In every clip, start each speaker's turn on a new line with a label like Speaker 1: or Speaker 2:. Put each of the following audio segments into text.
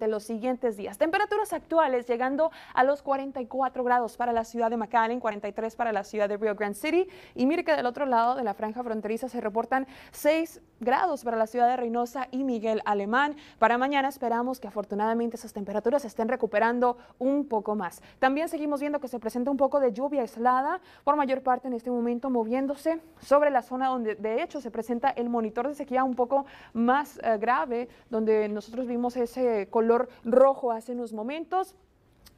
Speaker 1: de los siguientes días. Temperaturas actuales llegando a los 44 grados para la ciudad de McAllen, 43 para la ciudad de Rio Grande City. Y mire que del otro lado de la franja fronteriza se reportan 6 grados para la ciudad de Reynosa y Miguel Alemán. Para mañana esperamos que afortunadamente esas temperaturas estén recuperando un poco más. También seguimos viendo que se presenta un poco de lluvia aislada, por mayor parte en este momento moviéndose sobre la zona donde de hecho se presenta el monitor de sequía un poco más eh, grave, donde nosotros vimos ese color color rojo hace unos momentos.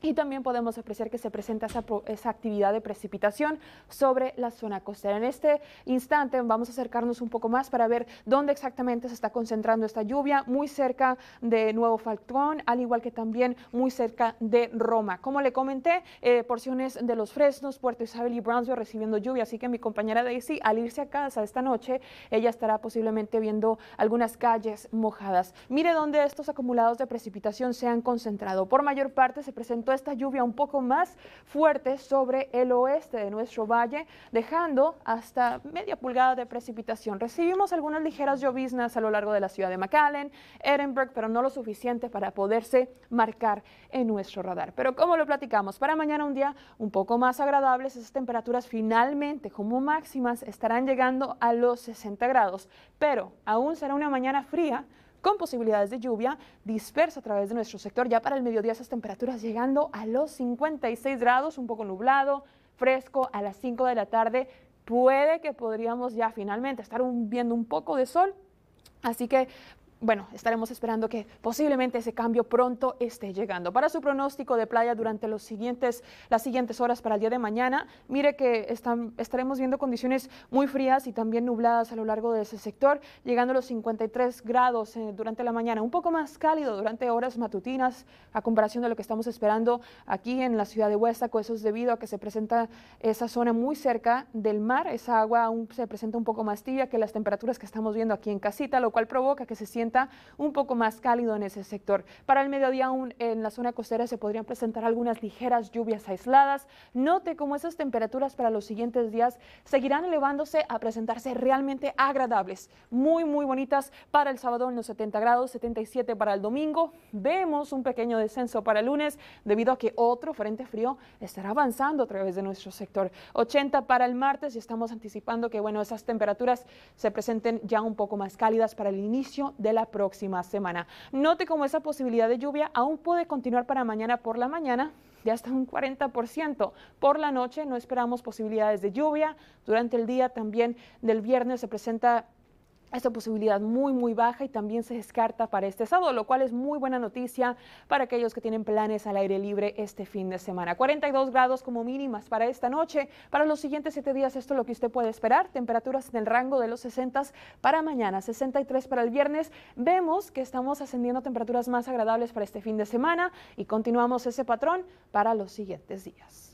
Speaker 1: Y también podemos apreciar que se presenta esa, actividad de precipitación sobre la zona costera. En este instante vamos a acercarnos un poco más para ver dónde exactamente se está concentrando esta lluvia, muy cerca de Nuevo Falcón, al igual que también muy cerca de Roma. Como le comenté, eh, porciones de los Fresnos, Puerto Isabel y Brownsville recibiendo lluvia, así que mi compañera Daisy, al irse a casa esta noche, ella estará posiblemente viendo algunas calles mojadas. Mire dónde estos acumulados de precipitación se han concentrado. Por mayor parte se presentó esta lluvia un poco más fuerte sobre el oeste de nuestro valle, dejando hasta media pulgada de precipitación. Recibimos algunas ligeras lloviznas a lo largo de la ciudad de McAllen, Edinburgh, pero no lo suficiente para poderse marcar en nuestro radar. Pero como lo platicamos, para mañana un día un poco más agradable, esas temperaturas finalmente como máximas estarán llegando a los 60 grados, pero aún será una mañana fría con posibilidades de lluvia dispersa a través de nuestro sector. Ya para el mediodía esas temperaturas llegando a los 56 grados, un poco nublado, fresco a las 5 de la tarde. Puede que podríamos ya finalmente estar viendo un poco de sol, Así que bueno, estaremos esperando que posiblemente ese cambio pronto esté llegando. Para su pronóstico de playa durante los siguientes, las siguientes horas para el día de mañana, mire que están, estaremos viendo condiciones muy frías y también nubladas a lo largo de ese sector, llegando a los 53 grados eh, durante la mañana, un poco más cálido durante horas matutinas a comparación de lo que estamos esperando aquí en la ciudad de Huestaco. Eso es debido a que se presenta esa zona muy cerca del mar, esa agua aún se presenta un poco más tibia que las temperaturas que estamos viendo aquí en casita, lo cual provoca que se sienta un poco más cálido en ese sector. Para el mediodía aún en la zona costera se podrían presentar algunas ligeras lluvias aisladas. Note cómo esas temperaturas para los siguientes días seguirán elevándose a presentarse realmente agradables, muy, muy bonitas para el sábado en los 70 grados, 77 para el domingo. Vemos un pequeño descenso para el lunes debido a que otro frente frío estará avanzando a través de nuestro sector. 80 para el martes y estamos anticipando que bueno, esas temperaturas se presenten ya un poco más cálidas para el inicio de la próxima semana. Note como esa posibilidad de lluvia aún puede continuar para mañana por la mañana de hasta un 40%. Por la noche no esperamos posibilidades de lluvia. Durante el día también del viernes se presenta esta posibilidad muy, muy baja y también se descarta para este sábado, lo cual es muy buena noticia para aquellos que tienen planes al aire libre este fin de semana. 42 grados como mínimas para esta noche. Para los siguientes siete días, esto es lo que usted puede esperar. Temperaturas en el rango de los 60 para mañana, 63 para el viernes. Vemos que estamos ascendiendo a temperaturas más agradables para este fin de semana y continuamos ese patrón para los siguientes días.